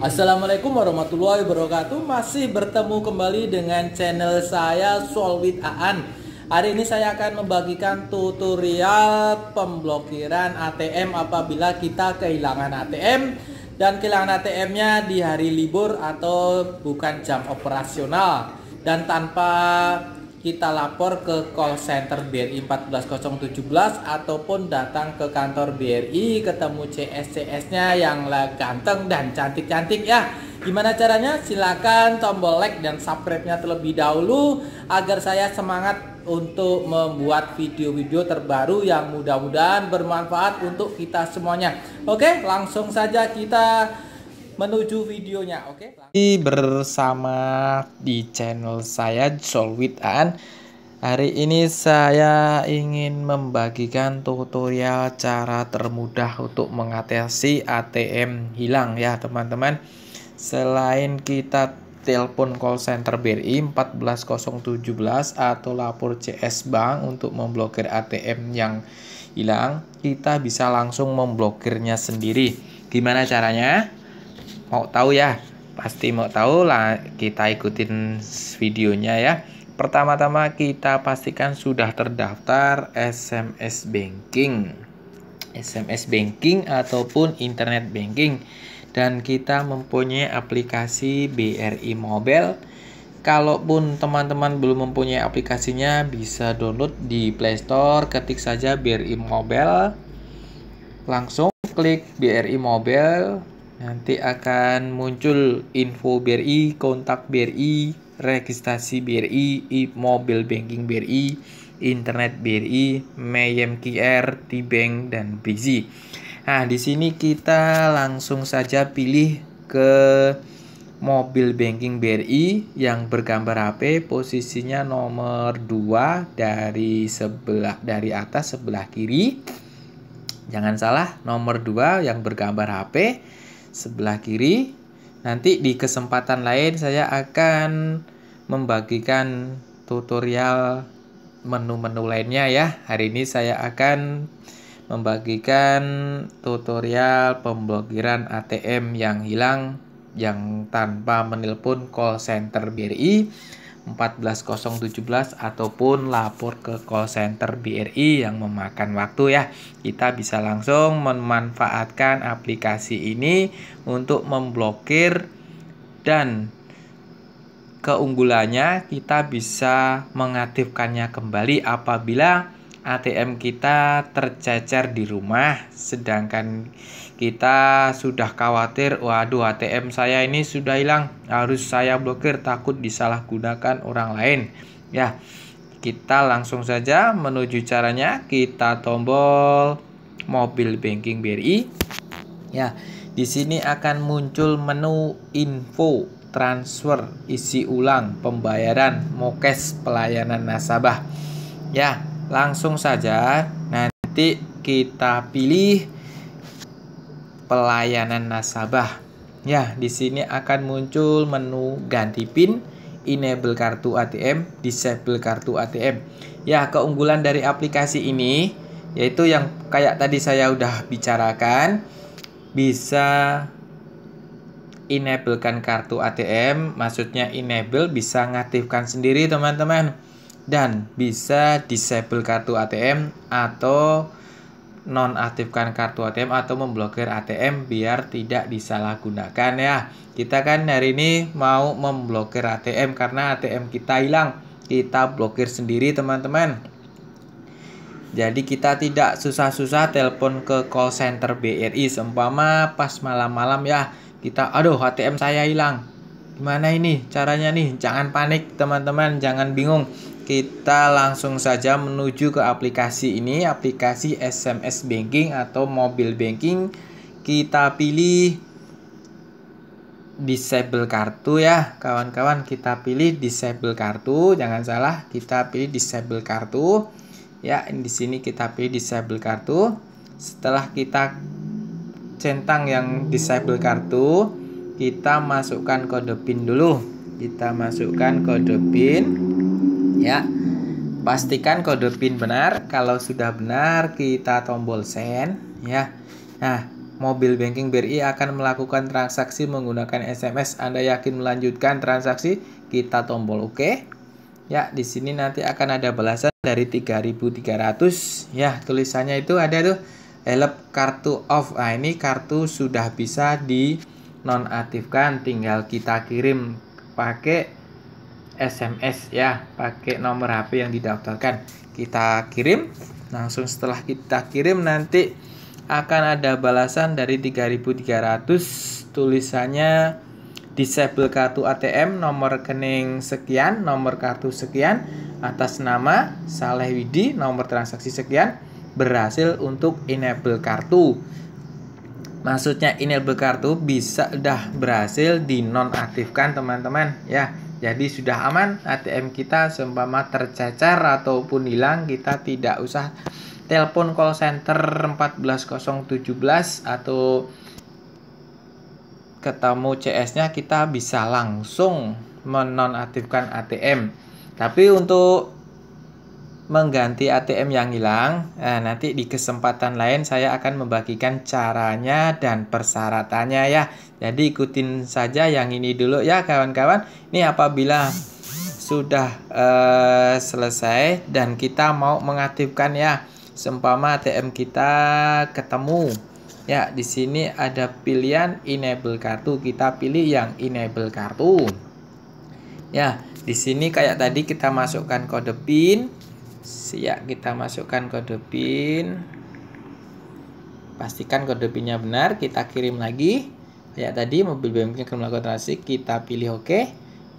Assalamualaikum warahmatullahi wabarakatuh Masih bertemu kembali dengan channel saya Soul Aan Hari ini saya akan membagikan tutorial pemblokiran ATM apabila kita kehilangan ATM Dan kehilangan ATM-nya di hari libur atau bukan jam operasional Dan tanpa kita lapor ke call center BRI 14017 ataupun datang ke kantor BRI ketemu CSCS-nya yang ganteng dan cantik-cantik ya. Gimana caranya? Silakan tombol like dan subscribe-nya terlebih dahulu agar saya semangat untuk membuat video-video terbaru yang mudah-mudahan bermanfaat untuk kita semuanya. Oke, langsung saja kita menuju videonya, oke? Okay? Bersama di channel saya Solwit An. Hari ini saya ingin membagikan tutorial cara termudah untuk mengatasi ATM hilang ya teman-teman. Selain kita telepon call center BRI 14017 atau lapor CS Bank untuk memblokir ATM yang hilang, kita bisa langsung memblokirnya sendiri. Gimana caranya? mau tahu ya? Pasti mau tahu lah kita ikutin videonya ya. Pertama-tama kita pastikan sudah terdaftar SMS banking. SMS banking ataupun internet banking dan kita mempunyai aplikasi BRI Mobile. Kalaupun teman-teman belum mempunyai aplikasinya bisa download di Play Store, ketik saja BRI Mobile. Langsung klik BRI Mobile nanti akan muncul info BRI, kontak BRI, registrasi BRI, e mobile banking BRI, internet BRI, Mayem QR, T-Bank dan BZ. Nah, di sini kita langsung saja pilih ke mobil banking BRI yang bergambar HP posisinya nomor 2 dari sebelah dari atas sebelah kiri. Jangan salah, nomor 2 yang bergambar HP sebelah kiri. Nanti di kesempatan lain saya akan membagikan tutorial menu-menu lainnya ya. Hari ini saya akan membagikan tutorial pemblokiran ATM yang hilang yang tanpa menelpon call center BRI 14017 ataupun lapor ke call center BRI yang memakan waktu ya. Kita bisa langsung memanfaatkan aplikasi ini untuk memblokir dan keunggulannya kita bisa mengaktifkannya kembali apabila ATM kita tercecer di rumah sedangkan kita sudah khawatir waduh ATM saya ini sudah hilang harus saya blokir takut disalahgunakan orang lain ya kita langsung saja menuju caranya kita tombol mobil banking BRI ya di sini akan muncul menu info transfer isi ulang pembayaran mokes pelayanan nasabah ya langsung saja nanti kita pilih pelayanan nasabah. Ya, di sini akan muncul menu ganti PIN, enable kartu ATM, disable kartu ATM. Ya, keunggulan dari aplikasi ini yaitu yang kayak tadi saya udah bicarakan bisa enablekan kartu ATM, maksudnya enable bisa ngaktifkan sendiri teman-teman dan bisa disable kartu ATM atau nonaktifkan kartu ATM atau memblokir ATM biar tidak disalahgunakan ya. Kita kan hari ini mau memblokir ATM karena ATM kita hilang. Kita blokir sendiri teman-teman. Jadi kita tidak susah-susah telepon ke call center BRI seumpama pas malam-malam ya kita aduh ATM saya hilang. Gimana ini caranya nih? Jangan panik teman-teman, jangan bingung kita langsung saja menuju ke aplikasi ini, aplikasi SMS Banking atau Mobile Banking. Kita pilih disable kartu ya, kawan-kawan. Kita pilih disable kartu, jangan salah, kita pilih disable kartu. Ya, di sini kita pilih disable kartu. Setelah kita centang yang disable kartu, kita masukkan kode PIN dulu. Kita masukkan kode PIN ya. Pastikan kode PIN benar. Kalau sudah benar, kita tombol send ya. Nah, mobil banking BRI akan melakukan transaksi menggunakan SMS. Anda yakin melanjutkan transaksi? Kita tombol oke. OK. Ya, di sini nanti akan ada balasan dari 3300 ya. Tulisannya itu ada tuh help kartu off. Nah, ini kartu sudah bisa di nonaktifkan tinggal kita kirim pakai SMS ya pakai nomor HP yang didaftarkan kita kirim langsung setelah kita kirim nanti akan ada balasan dari 3300 tulisannya disable kartu ATM nomor rekening sekian nomor kartu sekian atas nama Saleh Widi nomor transaksi sekian berhasil untuk enable kartu maksudnya enable kartu bisa udah berhasil dinonaktifkan teman-teman ya jadi sudah aman ATM kita seumpama tercecer ataupun hilang kita tidak usah telepon call center 14017 atau ketemu CS-nya kita bisa langsung menonaktifkan ATM. Tapi untuk mengganti ATM yang hilang. Nah, nanti di kesempatan lain saya akan membagikan caranya dan persyaratannya ya. Jadi ikutin saja yang ini dulu ya kawan-kawan. ini apabila sudah eh, selesai dan kita mau mengaktifkan ya. sempama ATM kita ketemu. Ya, di sini ada pilihan enable kartu. Kita pilih yang enable kartu. Ya, di sini kayak tadi kita masukkan kode PIN siap kita masukkan kode pin pastikan kode pinnya benar kita kirim lagi Ya tadi mobil BMK akan melakukan transaksi kita pilih oke okay.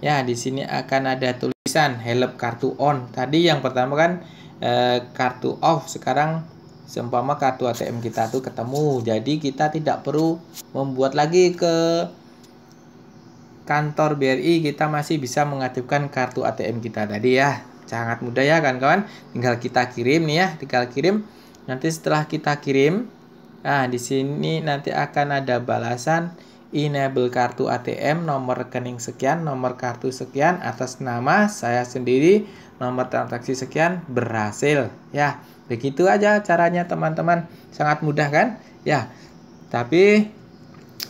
ya di sini akan ada tulisan help kartu on tadi yang pertama kan eh, kartu off sekarang seumpama kartu ATM kita tuh ketemu jadi kita tidak perlu membuat lagi ke kantor BRI kita masih bisa mengaktifkan kartu ATM kita tadi ya sangat mudah ya kawan-kawan tinggal kita kirim nih ya tinggal kirim nanti setelah kita kirim nah di sini nanti akan ada balasan enable kartu ATM nomor rekening sekian, nomor kartu sekian atas nama saya sendiri, nomor transaksi sekian berhasil. Ya, begitu aja caranya teman-teman. Sangat mudah kan? Ya. Tapi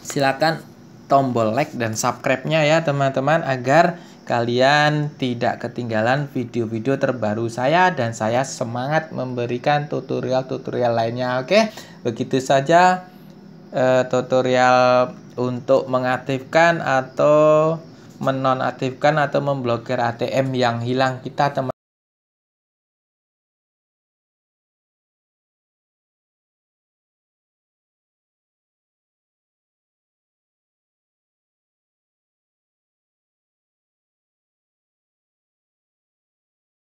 silakan tombol like dan subscribe-nya ya teman-teman agar kalian tidak ketinggalan video-video terbaru saya dan saya semangat memberikan tutorial-tutorial lainnya. Oke, begitu saja eh, tutorial untuk mengaktifkan atau menonaktifkan atau memblokir ATM yang hilang kita teman